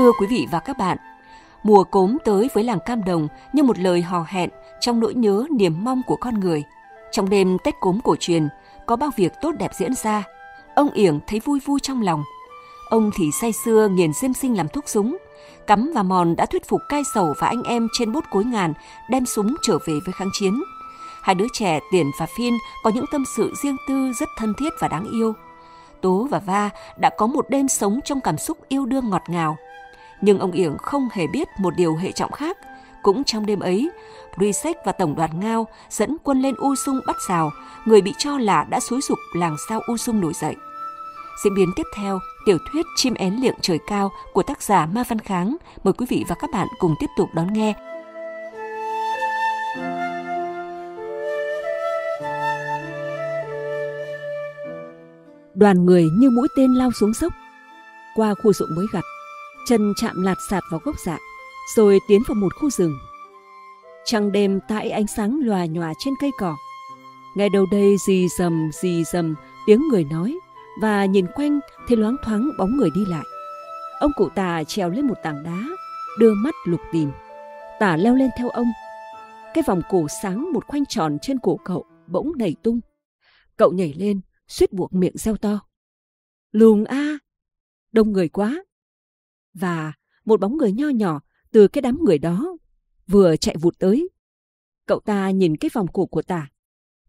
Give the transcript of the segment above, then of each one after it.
Thưa quý vị và các bạn, mùa cốm tới với làng Cam Đồng như một lời hò hẹn trong nỗi nhớ niềm mong của con người. Trong đêm Tết cốm cổ truyền, có bao việc tốt đẹp diễn ra. Ông Yểng thấy vui vui trong lòng. Ông thì say xưa nghiền diêm sinh làm thuốc súng. Cắm và Mòn đã thuyết phục cai sầu và anh em trên bốt cối ngàn đem súng trở về với kháng chiến. Hai đứa trẻ Tiền và Phiên có những tâm sự riêng tư rất thân thiết và đáng yêu. Tố và Va đã có một đêm sống trong cảm xúc yêu đương ngọt ngào. Nhưng ông Yểng không hề biết một điều hệ trọng khác. Cũng trong đêm ấy, Rizek và Tổng đoàn Ngao dẫn quân lên U Sung bắt rào, người bị cho là đã xúi dục làng sao U Sung nổi dậy. Diễn biến tiếp theo, tiểu thuyết Chim én liệng trời cao của tác giả Ma Văn Kháng. Mời quý vị và các bạn cùng tiếp tục đón nghe đoàn người như mũi tên lao xuống dốc qua khu ruộng mới gặt chân chạm lạt sạt vào gốc dạ, rồi tiến vào một khu rừng. Trăng đêm tại ánh sáng lòa nhòa trên cây cỏ. Nghe đầu đây dì dầm dì dầm tiếng người nói và nhìn quanh thì loáng thoáng bóng người đi lại. Ông cụ tà trèo lên một tảng đá, đưa mắt lục tìm. Tả leo lên theo ông. Cái vòng cổ sáng một khoanh tròn trên cổ cậu bỗng nảy tung. Cậu nhảy lên, suýt buộc miệng reo to. Lùng a! À, đông người quá, và một bóng người nho nhỏ từ cái đám người đó vừa chạy vụt tới. Cậu ta nhìn cái vòng cổ của tả.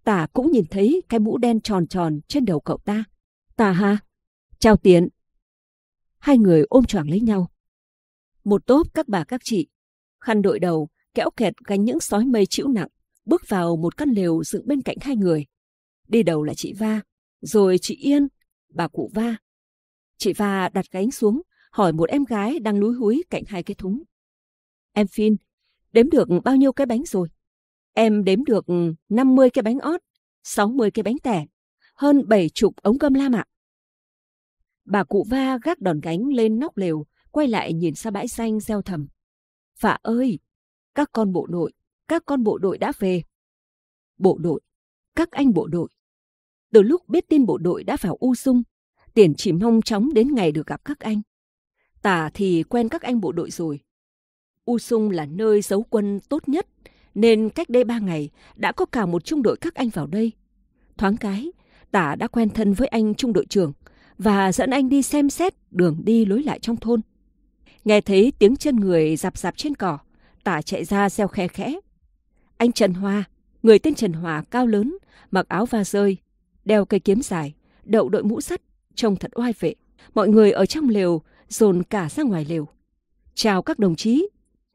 Tả cũng nhìn thấy cái mũ đen tròn tròn trên đầu cậu ta. Tả ha! Chào tiền! Hai người ôm choàng lấy nhau. Một tốp các bà các chị, khăn đội đầu, kéo kẹt gánh những sói mây chịu nặng, bước vào một căn lều dựng bên cạnh hai người. Đi đầu là chị Va, rồi chị Yên, bà cụ Va. Chị Va đặt gánh xuống, hỏi một em gái đang lúi húi cạnh hai cái thúng. Em Phin, đếm được bao nhiêu cái bánh rồi? Em đếm được 50 ừ, cái bánh ót, 60 cái bánh tẻ, hơn 70 ống cơm lam ạ. Bà cụ va gác đòn gánh lên nóc lều, quay lại nhìn xa bãi xanh gieo thầm. Phạ ơi, các con bộ đội, các con bộ đội đã về. Bộ đội, các anh bộ đội. Từ lúc biết tin bộ đội đã vào U Sung, Tiền chỉ mong chóng đến ngày được gặp các anh. Tả thì quen các anh bộ đội rồi. U Sung là nơi giấu quân tốt nhất, nên cách đây ba ngày đã có cả một trung đội các anh vào đây. Thoáng cái, Tả đã quen thân với anh trung đội trưởng và dẫn anh đi xem xét đường đi lối lại trong thôn. Nghe thấy tiếng chân người dạp dạp trên cỏ, Tả chạy ra reo khe khẽ. Anh Trần Hoa, người tên Trần Hòa cao lớn, mặc áo va rơi, đeo cây kiếm dài, đậu đội mũ sắt, trông thật oai vệ. Mọi người ở trong lều dồn cả ra ngoài lều. Chào các đồng chí.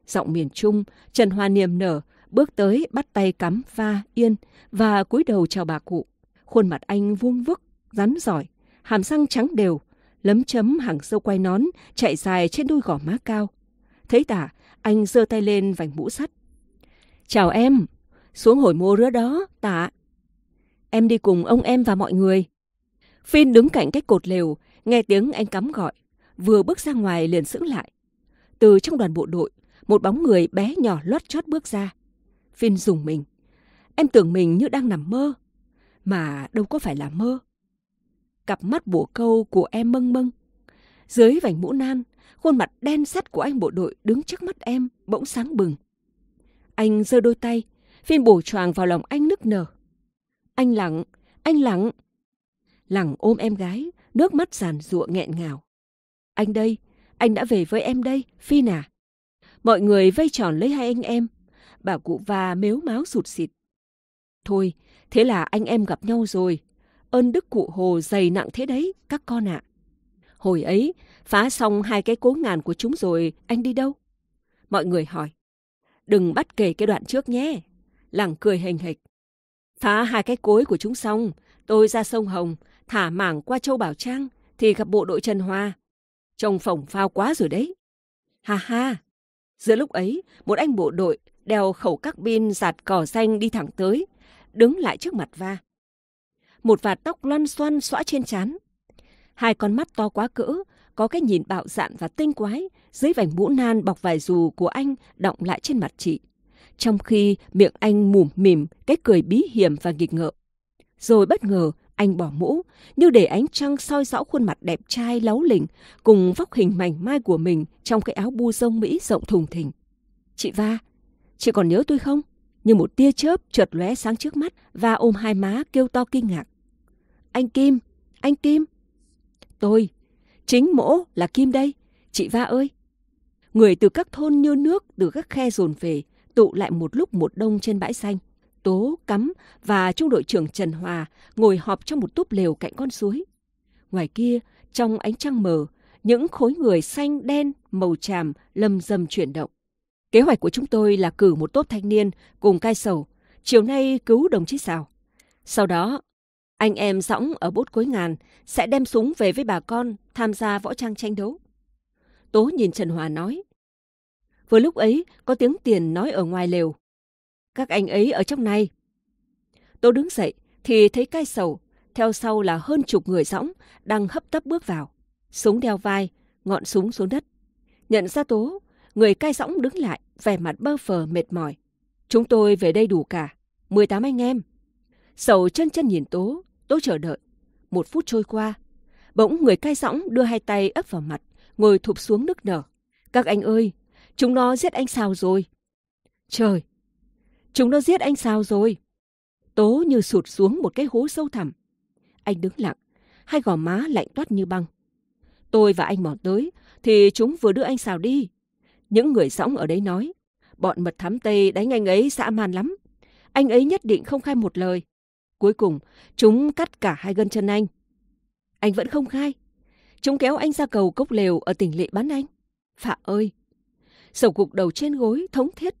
Giọng miền Trung, Trần Hoa niềm nở, bước tới bắt tay cắm va yên và cúi đầu chào bà cụ. Khuôn mặt anh vuông vức, rắn giỏi, hàm răng trắng đều, lấm chấm hàng sâu quay nón chạy dài trên đôi gò má cao. Thấy tả, anh giơ tay lên vành mũ sắt. Chào em, xuống hồi mua rứa đó, tạ. Em đi cùng ông em và mọi người. Phin đứng cạnh cái cột lều, nghe tiếng anh cắm gọi vừa bước ra ngoài liền sững lại. Từ trong đoàn bộ đội, một bóng người bé nhỏ lót chót bước ra. Phin dùng mình. Em tưởng mình như đang nằm mơ. Mà đâu có phải là mơ. Cặp mắt bổ câu của em mâng mâng. Dưới vành mũ nan, khuôn mặt đen sắt của anh bộ đội đứng trước mắt em bỗng sáng bừng. Anh giơ đôi tay, Phin bổ choàng vào lòng anh nức nở. Anh lặng, anh lặng. Lặng ôm em gái, nước mắt giàn ruộng nghẹn ngào. Anh đây, anh đã về với em đây, phi à? Mọi người vây tròn lấy hai anh em. Bà cụ và mếu máu sụt xịt. Thôi, thế là anh em gặp nhau rồi. Ơn đức cụ Hồ dày nặng thế đấy, các con ạ. À. Hồi ấy, phá xong hai cái cố ngàn của chúng rồi, anh đi đâu? Mọi người hỏi. Đừng bắt kể cái đoạn trước nhé. Làng cười hình hịch. Phá hai cái cối của chúng xong, tôi ra sông Hồng, thả mảng qua Châu Bảo Trang, thì gặp bộ đội Trần Hoa. Trong phòng phao quá rồi đấy. Ha ha! Giữa lúc ấy, một anh bộ đội đeo khẩu các pin giạt cỏ xanh đi thẳng tới, đứng lại trước mặt va. Một vạt tóc loăn xoăn xõa trên trán. Hai con mắt to quá cỡ, có cái nhìn bạo dạn và tinh quái dưới vành mũ nan bọc vải dù của anh động lại trên mặt chị. Trong khi miệng anh mùm mỉm cái cười bí hiểm và nghịch ngợm. Rồi bất ngờ anh bỏ mũ, như để ánh trăng soi rõ khuôn mặt đẹp trai láu lỉnh cùng vóc hình mảnh mai của mình trong cái áo bu rông Mỹ rộng thùng thình. Chị Va, chị còn nhớ tôi không? Như một tia chớp chợt lóe sáng trước mắt và ôm hai má kêu to kinh ngạc. Anh Kim, anh Kim. Tôi, chính mỗ là Kim đây, chị Va ơi. Người từ các thôn như nước, từ các khe dồn về, tụ lại một lúc một đông trên bãi xanh Tố, Cắm và Trung đội trưởng Trần Hòa ngồi họp trong một túp lều cạnh con suối. Ngoài kia, trong ánh trăng mờ, những khối người xanh đen, màu tràm lầm dầm chuyển động. Kế hoạch của chúng tôi là cử một tốp thanh niên cùng cai sầu, chiều nay cứu đồng chí Sào. Sau đó, anh em Dõng ở bốt cuối ngàn sẽ đem súng về với bà con tham gia võ trang tranh đấu. Tố nhìn Trần Hòa nói. Vừa lúc ấy, có tiếng tiền nói ở ngoài lều các anh ấy ở trong này. Tôi đứng dậy thì thấy cai sầu, theo sau là hơn chục người dõng đang hấp tấp bước vào, súng đeo vai, ngọn súng xuống đất. Nhận ra tố, người cai dõng đứng lại, vẻ mặt bơ phờ mệt mỏi. Chúng tôi về đây đủ cả, 18 anh em. Sầu chân chân nhìn tố, tố chờ đợi. Một phút trôi qua, bỗng người cai dõng đưa hai tay ấp vào mặt, ngồi thụp xuống nước nở. Các anh ơi, chúng nó giết anh sao rồi? Trời, Chúng nó giết anh sao rồi? Tố như sụt xuống một cái hố sâu thẳm. Anh đứng lặng, hai gò má lạnh toát như băng. Tôi và anh mò tới, thì chúng vừa đưa anh xào đi. Những người sõng ở đấy nói, bọn mật thám Tây đánh anh ấy dã man lắm. Anh ấy nhất định không khai một lời. Cuối cùng, chúng cắt cả hai gân chân anh. Anh vẫn không khai. Chúng kéo anh ra cầu cốc lều ở tỉnh lỵ bắn anh. Phạ ơi! Sầu cục đầu trên gối, thống thiết.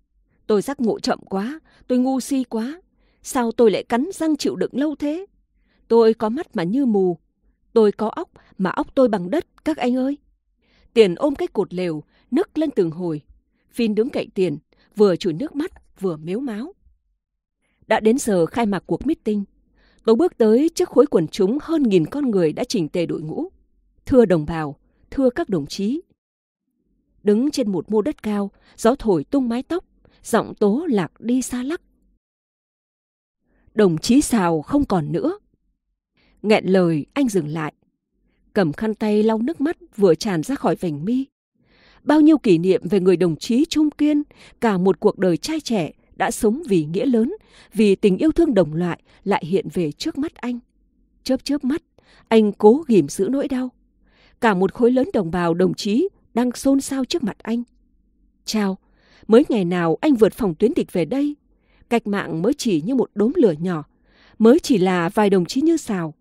Tôi giác ngộ chậm quá, tôi ngu si quá. Sao tôi lại cắn răng chịu đựng lâu thế? Tôi có mắt mà như mù. Tôi có óc mà óc tôi bằng đất, các anh ơi. Tiền ôm cái cột lều, nức lên từng hồi. Phin đứng cạnh Tiền, vừa chùi nước mắt, vừa mếu máu. Đã đến giờ khai mạc cuộc meeting. Tôi bước tới trước khối quần chúng hơn nghìn con người đã chỉnh tề đội ngũ. Thưa đồng bào, thưa các đồng chí. Đứng trên một mô đất cao, gió thổi tung mái tóc, giọng tố lạc đi xa lắc. Đồng chí xào không còn nữa. Nghẹn lời anh dừng lại. Cầm khăn tay lau nước mắt vừa tràn ra khỏi vành mi. Bao nhiêu kỷ niệm về người đồng chí Trung Kiên, cả một cuộc đời trai trẻ đã sống vì nghĩa lớn, vì tình yêu thương đồng loại lại hiện về trước mắt anh. Chớp chớp mắt, anh cố ghìm giữ nỗi đau. Cả một khối lớn đồng bào đồng chí đang xôn xao trước mặt anh. Chào, Mới ngày nào anh vượt phòng tuyến địch về đây, cách mạng mới chỉ như một đốm lửa nhỏ, mới chỉ là vài đồng chí như xào.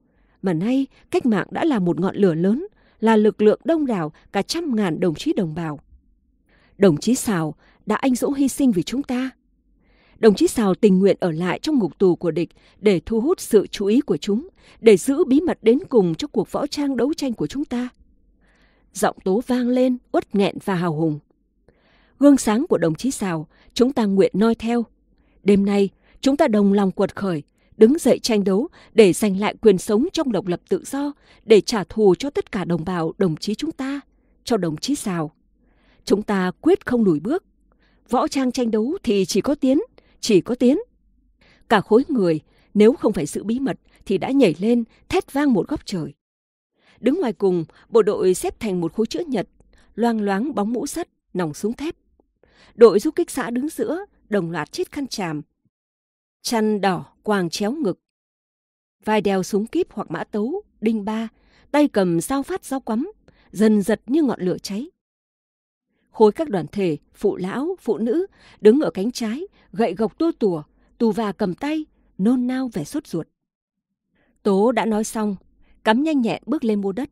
Mà nay, cách mạng đã là một ngọn lửa lớn, là lực lượng đông đảo cả trăm ngàn đồng chí đồng bào. Đồng chí Sào đã anh dũng hy sinh vì chúng ta. Đồng chí Sào tình nguyện ở lại trong ngục tù của địch để thu hút sự chú ý của chúng, để giữ bí mật đến cùng cho cuộc võ trang đấu tranh của chúng ta. Giọng tố vang lên, uất nghẹn và hào hùng gương sáng của đồng chí Sào, chúng ta nguyện noi theo. Đêm nay, chúng ta đồng lòng quật khởi, đứng dậy tranh đấu để giành lại quyền sống trong độc lập tự do, để trả thù cho tất cả đồng bào đồng chí chúng ta, cho đồng chí Sào. Chúng ta quyết không lùi bước. Võ trang tranh đấu thì chỉ có tiến, chỉ có tiến. Cả khối người, nếu không phải sự bí mật, thì đã nhảy lên, thét vang một góc trời. Đứng ngoài cùng, bộ đội xếp thành một khối chữ nhật, loang loáng bóng mũ sắt, nòng súng thép đội du kích xã đứng giữa, đồng loạt chết khăn chàm. Chăn đỏ, quàng chéo ngực. Vai đeo súng kíp hoặc mã tấu, đinh ba, tay cầm dao phát dao quắm, dần giật như ngọn lửa cháy. Khối các đoàn thể, phụ lão, phụ nữ, đứng ở cánh trái, gậy gộc tua tùa, tù và cầm tay, nôn nao vẻ sốt ruột. Tố đã nói xong, cắm nhanh nhẹn bước lên mua đất.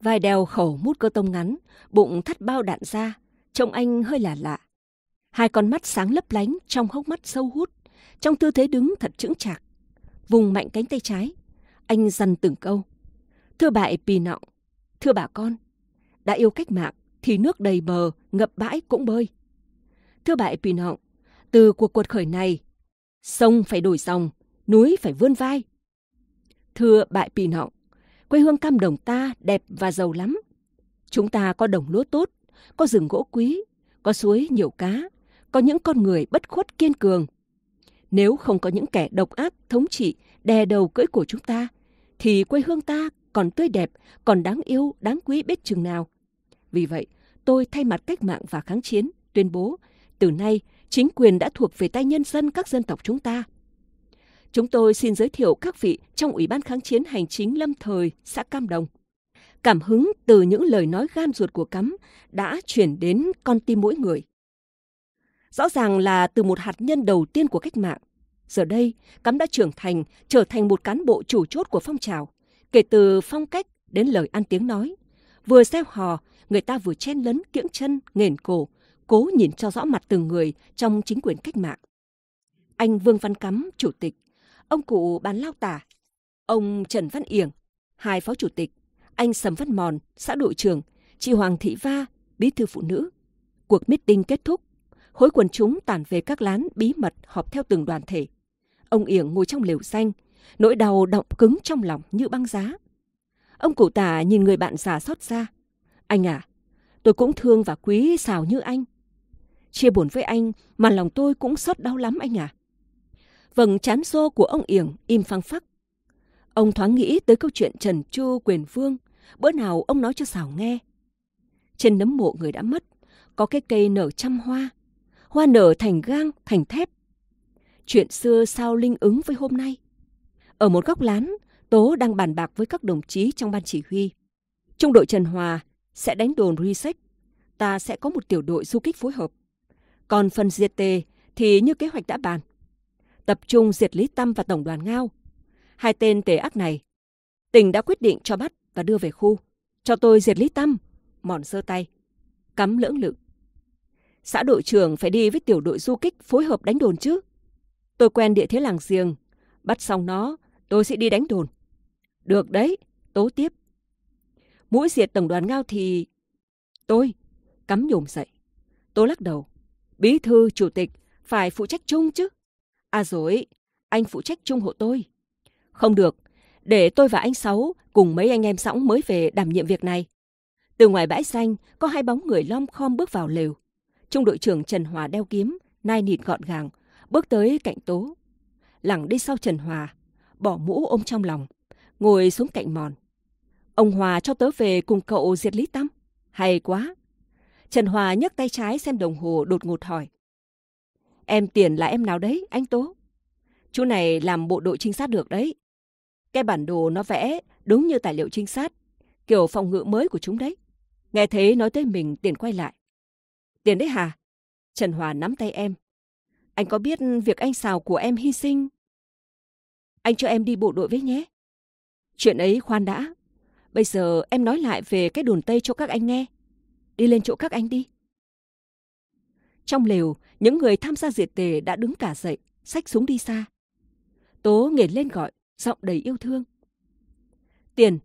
Vai đeo khẩu mút cơ tông ngắn, bụng thắt bao đạn ra, trông anh hơi lạ lạ hai con mắt sáng lấp lánh trong hốc mắt sâu hút, trong tư thế đứng thật chững chạc. Vùng mạnh cánh tay trái, anh dần từng câu. Thưa bà pì Epinọng, thưa bà con, đã yêu cách mạng thì nước đầy bờ, ngập bãi cũng bơi. Thưa bà pì Epinọng, từ cuộc cuộc khởi này, sông phải đổi dòng, núi phải vươn vai. Thưa bà pì Epinọng, quê hương cam đồng ta đẹp và giàu lắm. Chúng ta có đồng lúa tốt, có rừng gỗ quý, có suối nhiều cá, có những con người bất khuất kiên cường. Nếu không có những kẻ độc ác, thống trị, đè đầu cưỡi của chúng ta, thì quê hương ta còn tươi đẹp, còn đáng yêu, đáng quý biết chừng nào. Vì vậy, tôi thay mặt cách mạng và kháng chiến, tuyên bố, từ nay, chính quyền đã thuộc về tay nhân dân các dân tộc chúng ta. Chúng tôi xin giới thiệu các vị trong Ủy ban Kháng chiến Hành chính Lâm Thời, xã Cam Đồng. Cảm hứng từ những lời nói gan ruột của Cắm đã chuyển đến con tim mỗi người. Rõ ràng là từ một hạt nhân đầu tiên của cách mạng. Giờ đây, Cắm đã trưởng thành, trở thành một cán bộ chủ chốt của phong trào, kể từ phong cách đến lời ăn tiếng nói. Vừa gieo hò, người ta vừa chen lấn kiễng chân, nghền cổ, cố nhìn cho rõ mặt từng người trong chính quyền cách mạng. Anh Vương Văn Cắm, chủ tịch, ông cụ Bán Lao Tả, ông Trần Văn Yểng, hai phó chủ tịch, anh Sầm Văn Mòn, xã đội trưởng, chị Hoàng Thị Va, bí thư phụ nữ. Cuộc meeting kết thúc, hối quần chúng tản về các lán bí mật họp theo từng đoàn thể. Ông Yển ngồi trong liều xanh, nỗi đau động cứng trong lòng như băng giá. Ông cụ tả nhìn người bạn già xót xa. Anh à, tôi cũng thương và quý xào như anh. Chia buồn với anh mà lòng tôi cũng xót đau lắm anh à. Vầng chán xô của ông Yển im phăng phắc. Ông thoáng nghĩ tới câu chuyện Trần Chu Quyền Vương, bữa nào ông nói cho xào nghe. Trên nấm mộ người đã mất, có cái cây nở trăm hoa, hoa nở thành gang, thành thép. Chuyện xưa sao linh ứng với hôm nay. Ở một góc lán, Tố đang bàn bạc với các đồng chí trong ban chỉ huy. Trung đội Trần Hòa sẽ đánh đồn Research, ta sẽ có một tiểu đội du kích phối hợp. Còn phần diệt tề thì như kế hoạch đã bàn. Tập trung diệt Lý Tâm và Tổng đoàn Ngao. Hai tên tề ác này, tỉnh đã quyết định cho bắt và đưa về khu. Cho tôi diệt Lý Tâm, mòn sơ tay, cắm lưỡng lự xã đội trưởng phải đi với tiểu đội du kích phối hợp đánh đồn chứ. Tôi quen địa thế làng giềng, bắt xong nó, tôi sẽ đi đánh đồn. Được đấy, tố tiếp. Mũi diệt tổng đoàn ngao thì... Tôi, cắm nhổm dậy. Tôi lắc đầu. Bí thư, chủ tịch, phải phụ trách chung chứ. À rồi, anh phụ trách chung hộ tôi. Không được, để tôi và anh Sáu cùng mấy anh em sõng mới về đảm nhiệm việc này. Từ ngoài bãi xanh, có hai bóng người lom khom bước vào lều. Trung đội trưởng Trần Hòa đeo kiếm, nai nịt gọn gàng, bước tới cạnh Tố. Lẳng đi sau Trần Hòa, bỏ mũ ôm trong lòng, ngồi xuống cạnh mòn. Ông Hòa cho tớ về cùng cậu diệt Lý Tâm. Hay quá. Trần Hòa nhấc tay trái xem đồng hồ đột ngột hỏi. Em tiền là em nào đấy, anh Tố? Chú này làm bộ đội trinh sát được đấy. Cái bản đồ nó vẽ đúng như tài liệu trinh sát, kiểu phòng ngự mới của chúng đấy. Nghe thế nói tới mình tiền quay lại. Tiền đấy hả? Trần Hòa nắm tay em. Anh có biết việc anh xào của em hy sinh? Anh cho em đi bộ đội với nhé. Chuyện ấy khoan đã. Bây giờ em nói lại về cái đồn Tây cho các anh nghe. Đi lên chỗ các anh đi. Trong lều, những người tham gia diệt tề đã đứng cả dậy, xách súng đi xa. Tố nghề lên gọi, giọng đầy yêu thương. Tiền,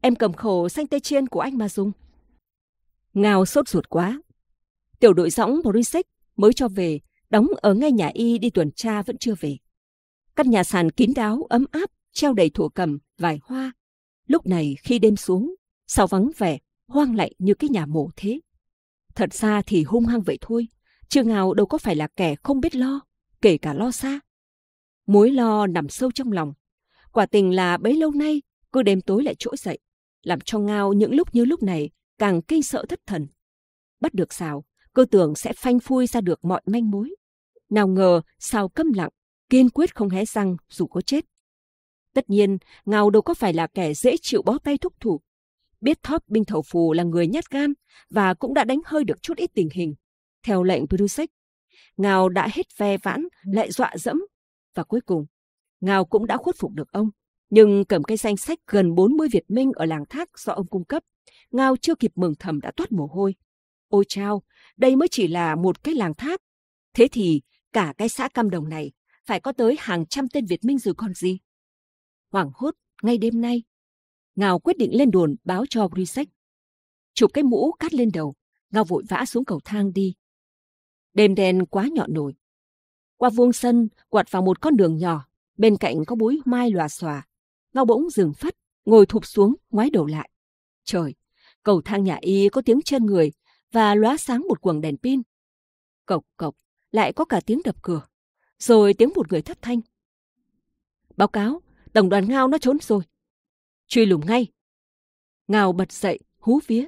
em cầm khẩu xanh tây chiên của anh mà dùng. Ngào sốt ruột quá, tiểu đội dõng Borisek mới cho về, đóng ở ngay nhà y đi tuần tra vẫn chưa về. Căn nhà sàn kín đáo, ấm áp, treo đầy thổ cầm, vài hoa. Lúc này khi đêm xuống, sao vắng vẻ, hoang lại như cái nhà mổ thế. Thật ra thì hung hăng vậy thôi, chưa ngào đâu có phải là kẻ không biết lo, kể cả lo xa. Mối lo nằm sâu trong lòng. Quả tình là bấy lâu nay, cứ đêm tối lại trỗi dậy, làm cho ngao những lúc như lúc này càng kinh sợ thất thần. Bắt được xào, cơ tưởng sẽ phanh phui ra được mọi manh mối. Nào ngờ sao câm lặng, kiên quyết không hé răng dù có chết. Tất nhiên, ngào đâu có phải là kẻ dễ chịu bó tay thúc thủ. Biết Thóp Binh Thầu Phù là người nhát gan và cũng đã đánh hơi được chút ít tình hình. Theo lệnh Brusek, ngào đã hết ve vãn, lại dọa dẫm. Và cuối cùng, ngào cũng đã khuất phục được ông. Nhưng cầm cây danh sách gần 40 Việt Minh ở làng Thác do ông cung cấp, Ngao chưa kịp mừng thầm đã toát mồ hôi. Ôi chao, đây mới chỉ là một cái làng tháp. Thế thì cả cái xã Cam Đồng này phải có tới hàng trăm tên Việt Minh rồi còn gì. Hoảng hốt, ngay đêm nay, Ngào quyết định lên đồn báo cho Grisek. Chụp cái mũ cắt lên đầu, Ngào vội vã xuống cầu thang đi. Đêm đen quá nhọn nổi. Qua vuông sân, quạt vào một con đường nhỏ, bên cạnh có bối mai lòa xòa. Ngao bỗng dừng phát, ngồi thụp xuống, ngoái đầu lại. Trời, cầu thang nhà y có tiếng chân người, và lóa sáng một quầng đèn pin. Cộc cộc, lại có cả tiếng đập cửa, rồi tiếng một người thất thanh. Báo cáo, tổng đoàn Ngao nó trốn rồi. Truy lùng ngay. Ngao bật dậy, hú vía.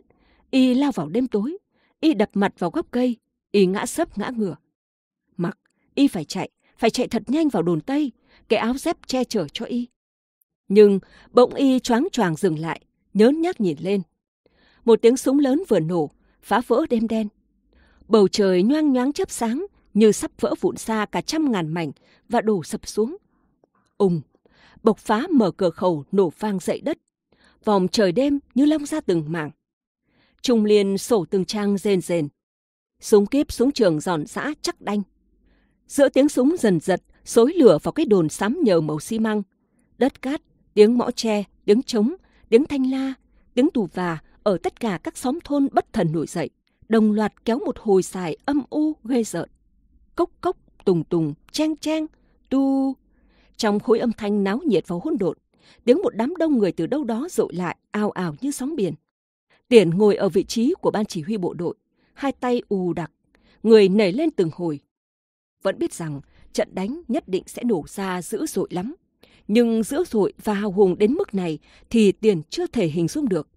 Y lao vào đêm tối. Y đập mặt vào gốc cây. Y ngã sấp ngã ngửa. Mặc, Y phải chạy, phải chạy thật nhanh vào đồn Tây, cái áo dép che chở cho Y. Nhưng bỗng Y choáng choàng dừng lại, nhớn nhác nhìn lên. Một tiếng súng lớn vừa nổ, phá vỡ đêm đen. Bầu trời nhoang nhoáng chớp sáng như sắp vỡ vụn xa cả trăm ngàn mảnh và đổ sập xuống. Ùng, bộc phá mở cửa khẩu nổ vang dậy đất. Vòng trời đêm như long ra từng mảng. Trung liên sổ từng trang rền rền. Súng kiếp súng trường giòn giã chắc đanh. Giữa tiếng súng dần giật, xối lửa vào cái đồn xám nhờ màu xi măng. Đất cát, tiếng mõ tre, tiếng trống, tiếng thanh la, tiếng tù và ở tất cả các xóm thôn bất thần nổi dậy, đồng loạt kéo một hồi xài âm u ghê rợn. Cốc cốc, tùng tùng, chang chang, tu. Trong khối âm thanh náo nhiệt và hỗn độn, tiếng một đám đông người từ đâu đó dội lại, ao ào như sóng biển. Tiền ngồi ở vị trí của ban chỉ huy bộ đội, hai tay ù đặc, người nảy lên từng hồi. Vẫn biết rằng trận đánh nhất định sẽ nổ ra dữ dội lắm. Nhưng dữ dội và hào hùng đến mức này thì tiền chưa thể hình dung được.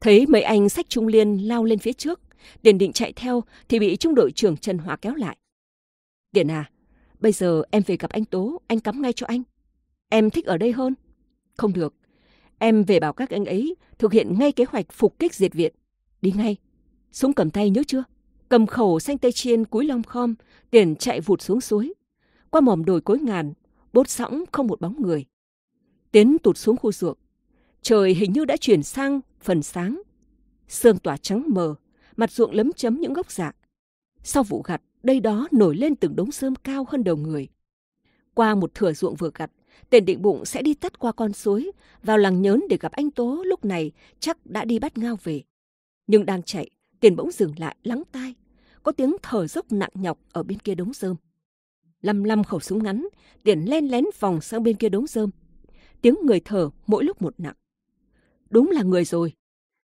Thấy mấy anh sách Trung Liên lao lên phía trước, Điền định chạy theo thì bị trung đội trưởng Trần Hòa kéo lại. Điền à, bây giờ em về gặp anh Tố, anh cắm ngay cho anh. Em thích ở đây hơn. Không được, em về bảo các anh ấy thực hiện ngay kế hoạch phục kích diệt viện. Đi ngay, súng cầm tay nhớ chưa? Cầm khẩu xanh tây chiên cúi long khom, Điền chạy vụt xuống suối. Qua mỏm đồi cối ngàn, bốt sõng không một bóng người. Tiến tụt xuống khu ruộng. Trời hình như đã chuyển sang phần sáng. Sương tỏa trắng mờ, mặt ruộng lấm chấm những gốc dạ. Sau vụ gặt, đây đó nổi lên từng đống rơm cao hơn đầu người. Qua một thửa ruộng vừa gặt, Tiền định bụng sẽ đi tắt qua con suối, vào làng nhớn để gặp anh Tố lúc này chắc đã đi bắt ngao về. Nhưng đang chạy, tiền bỗng dừng lại lắng tai. Có tiếng thở dốc nặng nhọc ở bên kia đống rơm. Lăm lăm khẩu súng ngắn, tiền len lén vòng sang bên kia đống rơm. Tiếng người thở mỗi lúc một nặng. Đúng là người rồi,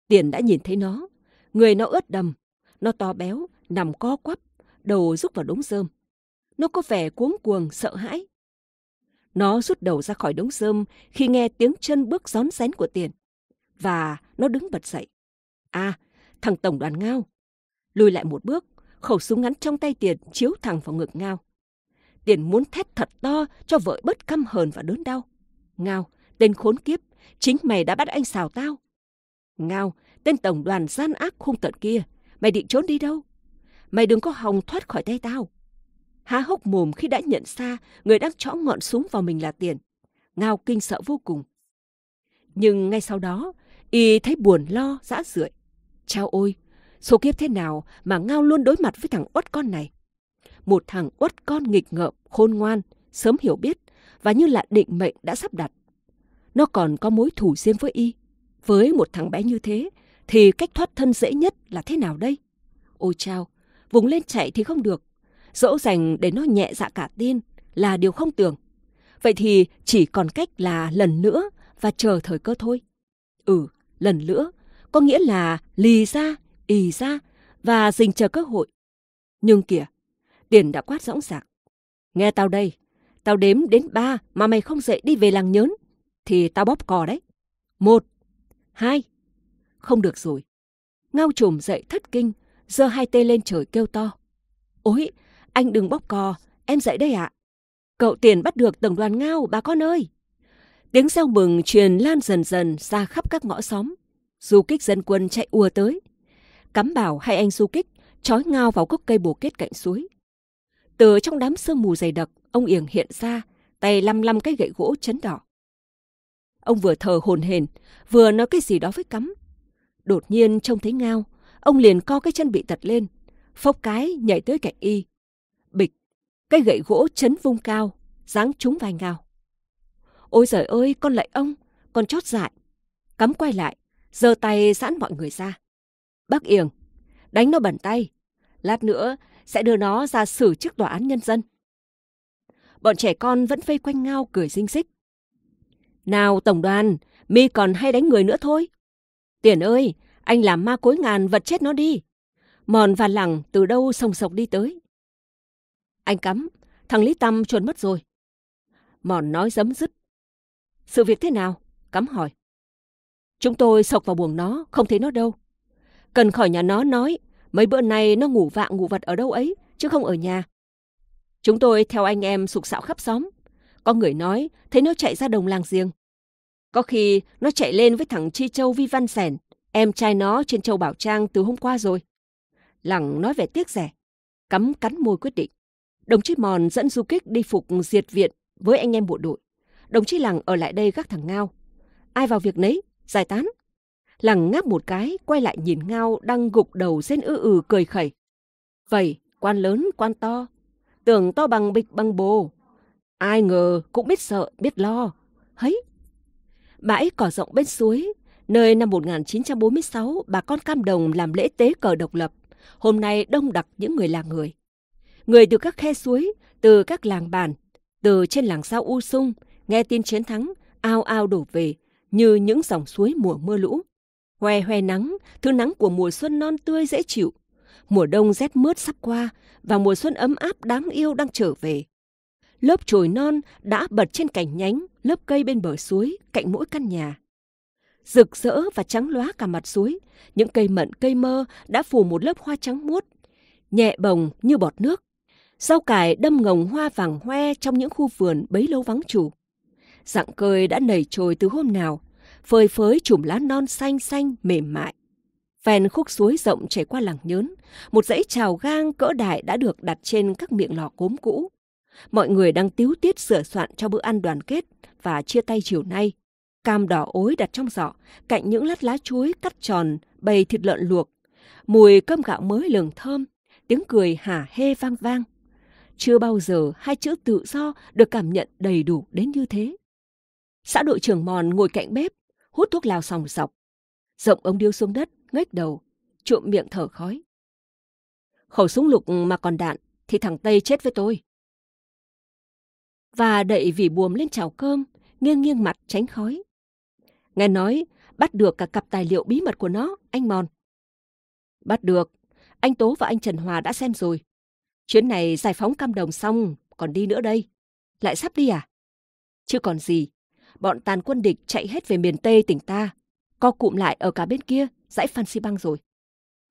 Tiền đã nhìn thấy nó. Người nó ướt đầm, nó to béo, nằm co quắp, đầu rút vào đống rơm. Nó có vẻ cuống cuồng, sợ hãi. Nó rút đầu ra khỏi đống rơm khi nghe tiếng chân bước rón rén của Tiền. Và nó đứng bật dậy. a, à, thằng Tổng đoàn Ngao. Lùi lại một bước, khẩu súng ngắn trong tay Tiền chiếu thẳng vào ngực Ngao. Tiền muốn thét thật to cho vợ bớt căm hờn và đớn đau. Ngao, tên khốn kiếp, chính mày đã bắt anh xào tao. Ngao, tên tổng đoàn gian ác khung tận kia, mày định trốn đi đâu? Mày đừng có hòng thoát khỏi tay tao. Há hốc mồm khi đã nhận ra người đang chõ ngọn súng vào mình là tiền. Ngao kinh sợ vô cùng. Nhưng ngay sau đó, y thấy buồn lo, dã rượi. Chao ôi, số kiếp thế nào mà Ngao luôn đối mặt với thằng uất con này? Một thằng uất con nghịch ngợm, khôn ngoan, sớm hiểu biết và như là định mệnh đã sắp đặt. Nó còn có mối thù riêng với y với một thằng bé như thế, thì cách thoát thân dễ nhất là thế nào đây? Ôi chao, vùng lên chạy thì không được. Dẫu dành để nó nhẹ dạ cả tin là điều không tưởng. Vậy thì chỉ còn cách là lần nữa và chờ thời cơ thôi. Ừ, lần nữa, có nghĩa là lì ra, ì ra và dình chờ cơ hội. Nhưng kìa, tiền đã quát rõng rạc. Nghe tao đây, tao đếm đến ba mà mày không dậy đi về làng nhớn, thì tao bóp cò đấy. Một, Hai. Không được rồi. Ngao trùm dậy thất kinh, giơ hai tay lên trời kêu to. Ôi, anh đừng bóp cò, em dậy đây ạ. À. Cậu tiền bắt được tổng đoàn ngao, bà con ơi. Tiếng reo mừng truyền lan dần dần ra khắp các ngõ xóm. Du kích dân quân chạy ùa tới. Cắm bảo hai anh du kích, trói ngao vào gốc cây bồ kết cạnh suối. Từ trong đám sương mù dày đặc, ông Yểng hiện ra, tay lăm lăm cái gậy gỗ chấn đỏ. Ông vừa thở hồn hển, vừa nói cái gì đó với cắm. Đột nhiên trông thấy ngao, ông liền co cái chân bị tật lên, phốc cái nhảy tới cạnh y. Bịch, cái gậy gỗ chấn vung cao, giáng trúng vai ngao. Ôi giời ơi, con lại ông, con chót dại. Cắm quay lại, giơ tay giãn mọi người ra. Bác Yềng, đánh nó bẩn tay. Lát nữa sẽ đưa nó ra xử trước tòa án nhân dân. Bọn trẻ con vẫn vây quanh ngao cười dinh dích. Nào tổng đoàn, mi còn hay đánh người nữa thôi. Tiền ơi, anh làm ma cối ngàn vật chết nó đi. Mòn và lẳng từ đâu sông sộc đi tới. Anh cắm, thằng Lý Tâm trốn mất rồi. Mòn nói dấm dứt. Sự việc thế nào? Cắm hỏi. Chúng tôi sộc vào buồng nó, không thấy nó đâu. Cần khỏi nhà nó nói, mấy bữa nay nó ngủ vạng ngủ vật ở đâu ấy, chứ không ở nhà. Chúng tôi theo anh em sục sạo khắp xóm, có người nói, thấy nó chạy ra đồng làng riêng. Có khi nó chạy lên với thằng Chi Châu Vi Văn Sẻn, em trai nó trên Châu Bảo Trang từ hôm qua rồi. Lẳng nói vẻ tiếc rẻ, cắm cắn môi quyết định. Đồng chí Mòn dẫn du kích đi phục diệt viện với anh em bộ đội. Đồng chí Lẳng ở lại đây gác thằng Ngao. Ai vào việc nấy, giải tán. Lẳng ngáp một cái, quay lại nhìn Ngao đang gục đầu rên ư ừ cười khẩy. Vậy, quan lớn, quan to. Tưởng to bằng bịch bằng bồ, Ai ngờ cũng biết sợ, biết lo. Hấy! Bãi cỏ rộng bên suối, nơi năm 1946 bà con Cam Đồng làm lễ tế cờ độc lập, hôm nay đông đặc những người làng người. Người từ các khe suối, từ các làng bản, từ trên làng sao U Sung, nghe tin chiến thắng, ao ao đổ về như những dòng suối mùa mưa lũ. Hoe hoe nắng, thứ nắng của mùa xuân non tươi dễ chịu. Mùa đông rét mướt sắp qua và mùa xuân ấm áp đáng yêu đang trở về. Lớp chồi non đã bật trên cành nhánh, lớp cây bên bờ suối, cạnh mỗi căn nhà. Rực rỡ và trắng lóa cả mặt suối, những cây mận cây mơ đã phủ một lớp hoa trắng muốt, nhẹ bồng như bọt nước. Rau cải đâm ngồng hoa vàng hoe trong những khu vườn bấy lâu vắng chủ. Dạng cơi đã nảy trồi từ hôm nào, phơi phới chùm lá non xanh xanh mềm mại. Ven khúc suối rộng chảy qua làng nhớn, một dãy trào gang cỡ đại đã được đặt trên các miệng lò cốm cũ. Mọi người đang tíu tiết sửa soạn cho bữa ăn đoàn kết và chia tay chiều nay. Cam đỏ ối đặt trong giỏ, cạnh những lát lá chuối cắt tròn, bày thịt lợn luộc. Mùi cơm gạo mới lường thơm, tiếng cười hả hê vang vang. Chưa bao giờ hai chữ tự do được cảm nhận đầy đủ đến như thế. Xã đội trưởng mòn ngồi cạnh bếp, hút thuốc lào sòng sọc. Rộng ống điêu xuống đất, ngách đầu, trộm miệng thở khói. Khẩu súng lục mà còn đạn thì thằng Tây chết với tôi và đậy vỉ buồm lên chảo cơm, nghiêng nghiêng mặt tránh khói. Nghe nói, bắt được cả cặp tài liệu bí mật của nó, anh Mòn. Bắt được, anh Tố và anh Trần Hòa đã xem rồi. Chuyến này giải phóng cam đồng xong, còn đi nữa đây. Lại sắp đi à? chưa còn gì, bọn tàn quân địch chạy hết về miền Tây tỉnh ta, co cụm lại ở cả bên kia, dãy Phan Xi Băng rồi.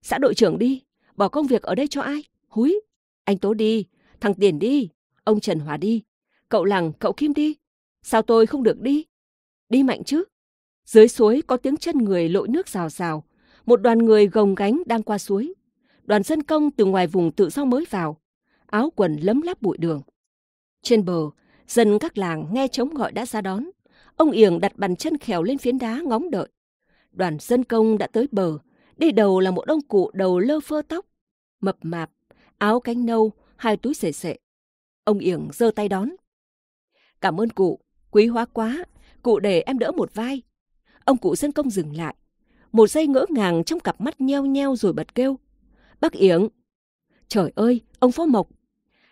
Xã đội trưởng đi, bỏ công việc ở đây cho ai? Húi, anh Tố đi, thằng Tiền đi, ông Trần Hòa đi, Cậu lằng, cậu Kim đi. Sao tôi không được đi? Đi mạnh chứ. Dưới suối có tiếng chân người lội nước rào rào. Một đoàn người gồng gánh đang qua suối. Đoàn dân công từ ngoài vùng tự do mới vào. Áo quần lấm láp bụi đường. Trên bờ, dân các làng nghe trống gọi đã ra đón. Ông Yểng đặt bàn chân khèo lên phiến đá ngóng đợi. Đoàn dân công đã tới bờ. Đi đầu là một ông cụ đầu lơ phơ tóc. Mập mạp, áo cánh nâu, hai túi sệ sệ. Ông Yểng giơ tay đón. Cảm ơn cụ, quý hóa quá, cụ để em đỡ một vai. Ông cụ dân công dừng lại, một giây ngỡ ngàng trong cặp mắt nheo nheo rồi bật kêu. Bác Yểng! Trời ơi, ông Phó Mộc!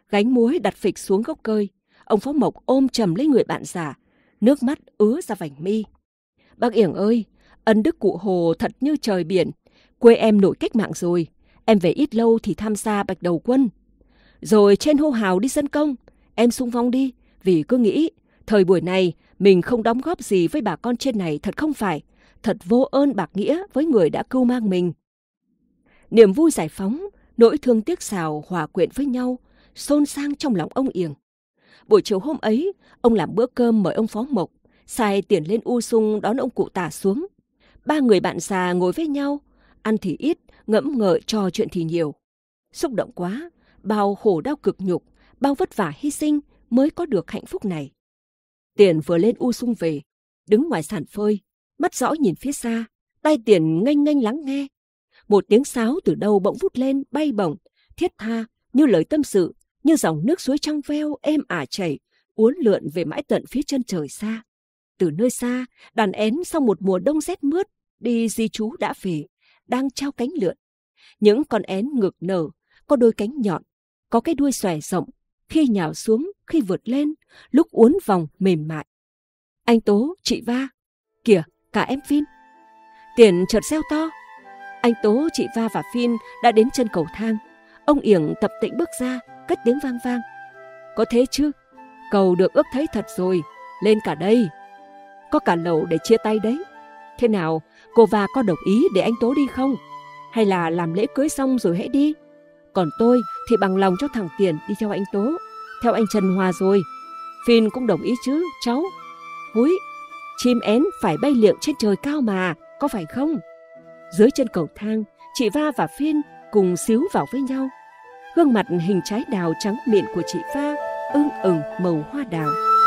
Gánh muối đặt phịch xuống gốc cơi, ông Phó Mộc ôm chầm lấy người bạn già, nước mắt ứa ra vành mi. Bác Yểng ơi, ân đức cụ Hồ thật như trời biển, quê em nổi cách mạng rồi, em về ít lâu thì tham gia bạch đầu quân. Rồi trên hô hào đi dân công, em sung phong đi, vì cứ nghĩ thời buổi này mình không đóng góp gì với bà con trên này thật không phải, thật vô ơn bạc nghĩa với người đã cưu mang mình. Niềm vui giải phóng, nỗi thương tiếc xào hòa quyện với nhau, xôn sang trong lòng ông Yềng. Buổi chiều hôm ấy, ông làm bữa cơm mời ông Phó Mộc, sai tiền lên U Sung đón ông cụ tả xuống. Ba người bạn già ngồi với nhau, ăn thì ít, ngẫm ngợi trò chuyện thì nhiều. Xúc động quá, bao khổ đau cực nhục, bao vất vả hy sinh, mới có được hạnh phúc này. Tiền vừa lên U Sung về, đứng ngoài sàn phơi, mắt rõ nhìn phía xa, tay tiền nganh nganh lắng nghe. Một tiếng sáo từ đâu bỗng vút lên, bay bổng, thiết tha, như lời tâm sự, như dòng nước suối trong veo, êm ả chảy, uốn lượn về mãi tận phía chân trời xa. Từ nơi xa, đàn én sau một mùa đông rét mướt, đi di chú đã về, đang trao cánh lượn. Những con én ngực nở, có đôi cánh nhọn, có cái đuôi xòe rộng, khi nhào xuống, khi vượt lên, lúc uốn vòng mềm mại. Anh Tố, chị Va, kìa, cả em Phin. Tiền chợt reo to. Anh Tố, chị Va và Phin đã đến chân cầu thang. Ông Yển tập tĩnh bước ra, cất tiếng vang vang. Có thế chứ, cầu được ước thấy thật rồi, lên cả đây. Có cả lầu để chia tay đấy. Thế nào, cô Va có đồng ý để anh Tố đi không? Hay là làm lễ cưới xong rồi hãy đi? Còn tôi thì bằng lòng cho thằng Tiền đi theo anh Tố, theo anh Trần Hòa rồi. Phin cũng đồng ý chứ, cháu. Húi, chim én phải bay liệng trên trời cao mà, có phải không? Dưới chân cầu thang, chị Va và Phin cùng xíu vào với nhau. Gương mặt hình trái đào trắng miệng của chị Va ưng ửng màu hoa đào.